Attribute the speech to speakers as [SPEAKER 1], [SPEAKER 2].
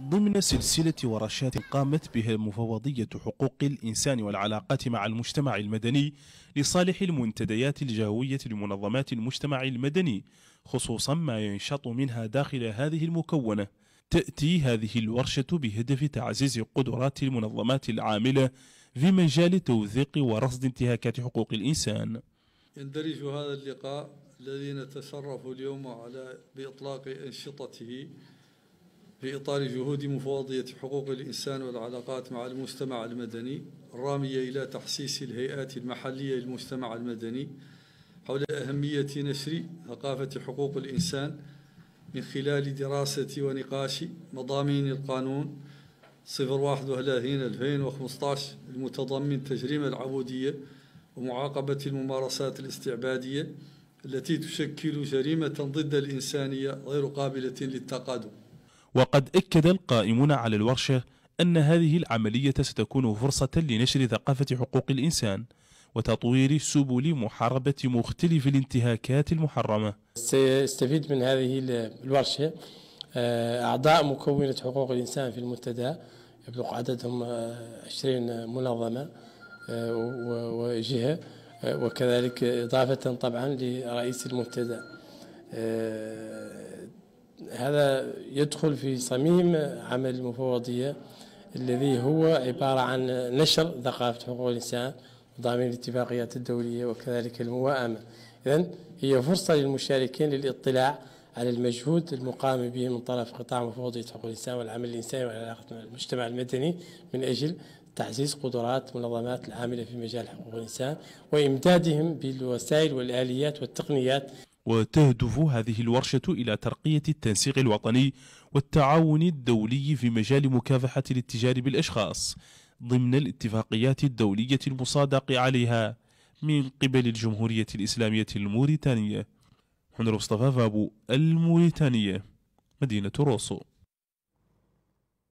[SPEAKER 1] ضمن سلسلة ورشات قامت بها مفوضية حقوق الإنسان والعلاقات مع المجتمع المدني لصالح المنتديات الجهوية لمنظمات المجتمع المدني خصوصا ما ينشط منها داخل هذه المكونة تأتي هذه الورشة بهدف تعزيز قدرات المنظمات العاملة في مجال توثيق ورصد انتهاكات حقوق الإنسان
[SPEAKER 2] يندرج هذا اللقاء الذي نتشرف اليوم على بإطلاق أنشطته في إطار جهود مفوضية حقوق الإنسان والعلاقات مع المجتمع المدني الرامية إلى تحسيس الهيئات المحلية للمجتمع المدني حول أهمية نشر ثقافة حقوق الإنسان من خلال دراسة ونقاش مضامين القانون 031 2015 المتضمن تجريم العبودية ومعاقبة الممارسات الاستعبادية التي تشكل جريمة ضد الإنسانية غير قابلة للتقادم
[SPEAKER 1] وقد أكد القائمون على الورشة أن هذه العملية ستكون فرصة لنشر ثقافة حقوق الإنسان وتطوير سبل محاربة مختلف الانتهاكات المحرمة
[SPEAKER 3] سيستفيد من هذه الورشة آه، أعضاء مكونة حقوق الإنسان في المنتدى يبلغ عددهم 20 آه، منظمة آه، وجهة وكذلك إضافة طبعا لرئيس المنتدى هذا يدخل في صميم عمل المفوضية الذي هو عبارة عن نشر ثقافة حقوق الإنسان وضمان الاتفاقيات الدولية وكذلك الموائمة إذا هي فرصة للمشاركين للاطلاع على المجهود المقام به من طرف قطاع مفوضية حقوق الإنسان والعمل الإنساني والعلاقة مع المجتمع المدني من أجل تعزيز قدرات منظمات العاملة في مجال حقوق الإنسان وإمدادهم بالوسائل والآليات والتقنيات
[SPEAKER 1] وتهدف هذه الورشة إلى ترقية التنسيق الوطني والتعاون الدولي في مجال مكافحة الاتجار بالأشخاص ضمن الاتفاقيات الدولية المصادق عليها من قبل الجمهورية الإسلامية الموريتانية
[SPEAKER 2] حنر مصطفى فابو الموريتانية مدينة روسو